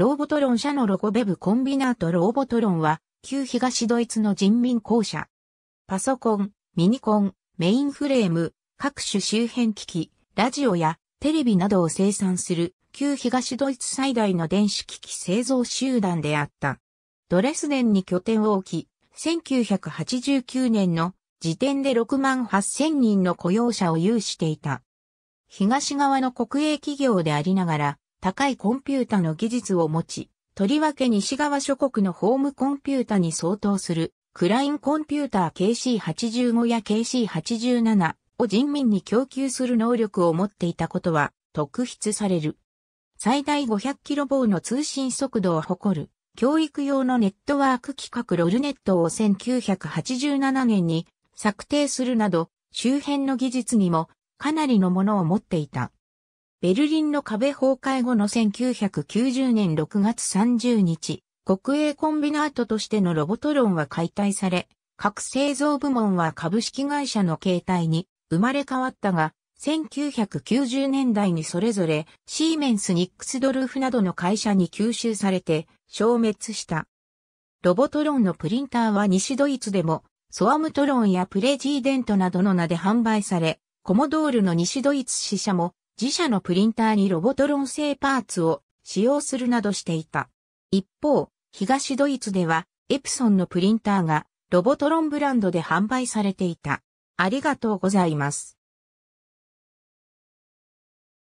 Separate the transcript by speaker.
Speaker 1: ロ
Speaker 2: ーボトロン社のロゴベブコンビナートローボトロンは、旧東ドイツの人民公社。パソコン、ミニコン、メインフレーム、各種周辺機器、ラジオやテレビなどを生産する旧東ドイツ最大の電子機器製造集団であった。ドレスデンに拠点を置き、1989年の時点で6万8000人の雇用者を有していた。東側の国営企業でありながら、高いコンピュータの技術を持ち、とりわけ西側諸国のホームコンピュータに相当する、クラインコンピューター KC85 や KC87 を人民に供給する能力を持っていたことは特筆される。最大500キロ棒の通信速度を誇る教育用のネットワーク規格ロルネットを1987年に策定するなど周辺の技術にもかなりのものを持っていた。ベルリンの壁崩壊後の1990年6月30日、国営コンビナートとしてのロボトロンは解体され、各製造部門は株式会社の形態に生まれ変わったが、1990年代にそれぞれシーメンス・ニックスドルフなどの会社に吸収されて消滅した。ロボトロンのプリンターは西ドイツでもソアムトロンやプレジーデントなどの名で販売され、コモドールの西ドイツ支社も自社のプリンターにロボトロン製パーツを使用するなどしていた。一方、東ドイツでは、エプソンのプリンターがロボトロンブランドで販売されていた。ありがとうございます。